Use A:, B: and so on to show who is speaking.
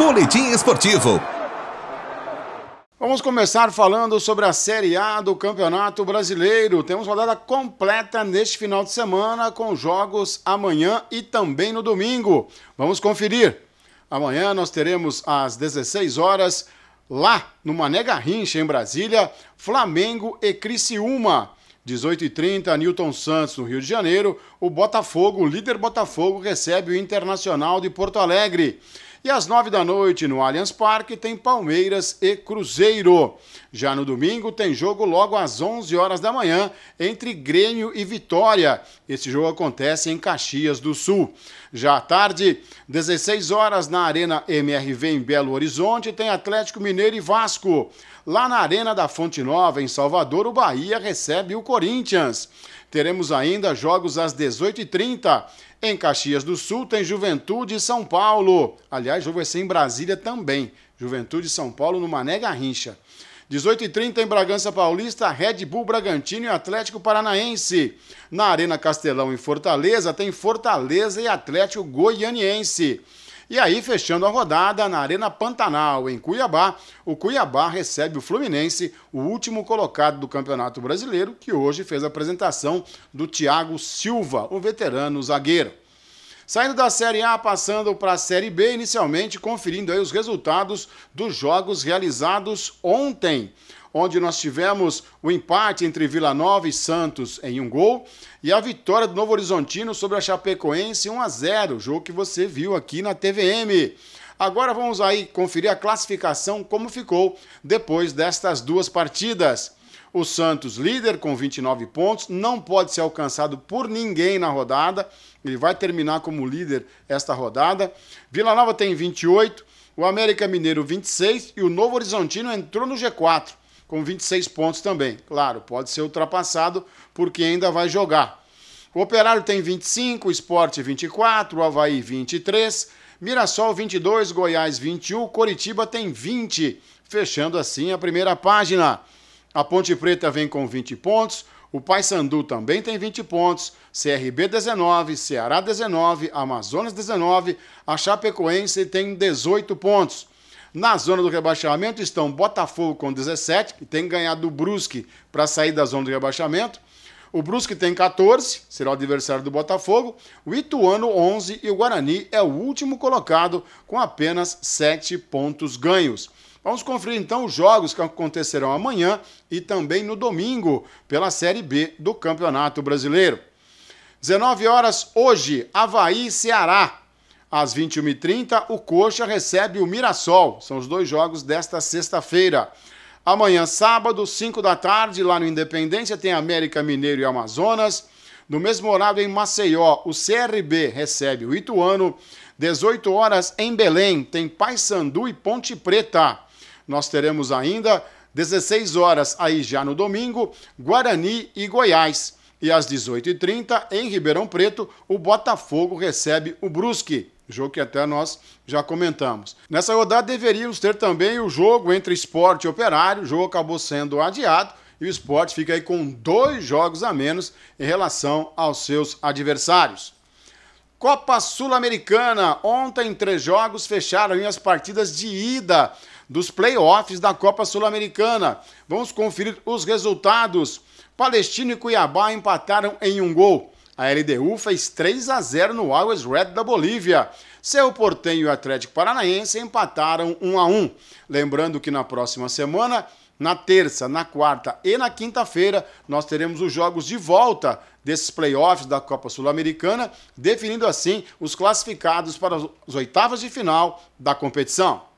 A: Boletim Esportivo. Vamos começar falando sobre a Série A do Campeonato Brasileiro. Temos rodada completa neste final de semana, com jogos amanhã e também no domingo. Vamos conferir. Amanhã nós teremos às 16 horas, lá no Mané Garrincha, em Brasília, Flamengo e Criciúma. 18h30, Newton Santos, no Rio de Janeiro. O Botafogo, o líder Botafogo, recebe o Internacional de Porto Alegre. E às nove da noite, no Allianz Parque, tem Palmeiras e Cruzeiro. Já no domingo, tem jogo logo às onze horas da manhã entre Grêmio e Vitória. Esse jogo acontece em Caxias do Sul. Já à tarde, 16 horas, na Arena MRV em Belo Horizonte, tem Atlético Mineiro e Vasco. Lá na Arena da Fonte Nova, em Salvador, o Bahia recebe o Corinthians. Teremos ainda jogos às 18h30. Em Caxias do Sul tem Juventude e São Paulo. Aliás, jogo vai ser em Brasília também. Juventude e São Paulo no Mané Garrincha. 18h30 em Bragança Paulista, Red Bull Bragantino e Atlético Paranaense. Na Arena Castelão, em Fortaleza, tem Fortaleza e Atlético Goianiense. E aí, fechando a rodada, na Arena Pantanal, em Cuiabá, o Cuiabá recebe o Fluminense, o último colocado do Campeonato Brasileiro, que hoje fez a apresentação do Thiago Silva, o veterano zagueiro. Saindo da Série A, passando para a Série B, inicialmente conferindo aí os resultados dos jogos realizados ontem onde nós tivemos o empate entre Vila Nova e Santos em um gol e a vitória do Novo Horizontino sobre a Chapecoense 1 a 0, jogo que você viu aqui na TVM. Agora vamos aí conferir a classificação como ficou depois destas duas partidas. O Santos, líder com 29 pontos, não pode ser alcançado por ninguém na rodada. Ele vai terminar como líder esta rodada. Vila Nova tem 28, o América Mineiro 26 e o Novo Horizontino entrou no G4 com 26 pontos também. Claro, pode ser ultrapassado porque ainda vai jogar. O Operário tem 25, o Esporte 24, o Havaí 23, Mirassol 22, Goiás 21, Coritiba tem 20, fechando assim a primeira página. A Ponte Preta vem com 20 pontos, o Paysandu também tem 20 pontos, CRB 19, Ceará 19, Amazonas 19, a Chapecoense tem 18 pontos. Na zona do rebaixamento estão Botafogo com 17, que tem que ganhar do Brusque para sair da zona do rebaixamento. O Brusque tem 14, será o adversário do Botafogo. O Ituano 11 e o Guarani é o último colocado com apenas 7 pontos ganhos. Vamos conferir então os jogos que acontecerão amanhã e também no domingo pela Série B do Campeonato Brasileiro. 19 horas hoje, Havaí e Ceará. Às 21h30, o Coxa recebe o Mirassol. São os dois jogos desta sexta-feira. Amanhã, sábado, 5 da tarde, lá no Independência, tem América Mineiro e Amazonas. No mesmo horário, em Maceió, o CRB recebe o Ituano. 18 horas, em Belém, tem Paysandu e Ponte Preta. Nós teremos ainda, 16 horas, aí já no domingo, Guarani e Goiás. E às 18h30, em Ribeirão Preto, o Botafogo recebe o Brusque jogo que até nós já comentamos. Nessa rodada deveríamos ter também o jogo entre esporte e operário, o jogo acabou sendo adiado e o esporte fica aí com dois jogos a menos em relação aos seus adversários. Copa Sul-Americana. Ontem, três jogos fecharam as partidas de ida dos playoffs da Copa Sul-Americana. Vamos conferir os resultados. Palestino e Cuiabá empataram em um gol. A LDU fez 3 a 0 no Always Red da Bolívia. Seu Portenho e o Atlético Paranaense empataram 1 a 1. Lembrando que na próxima semana na terça, na quarta e na quinta-feira, nós teremos os jogos de volta desses playoffs da Copa Sul-Americana, definindo assim os classificados para as oitavas de final da competição.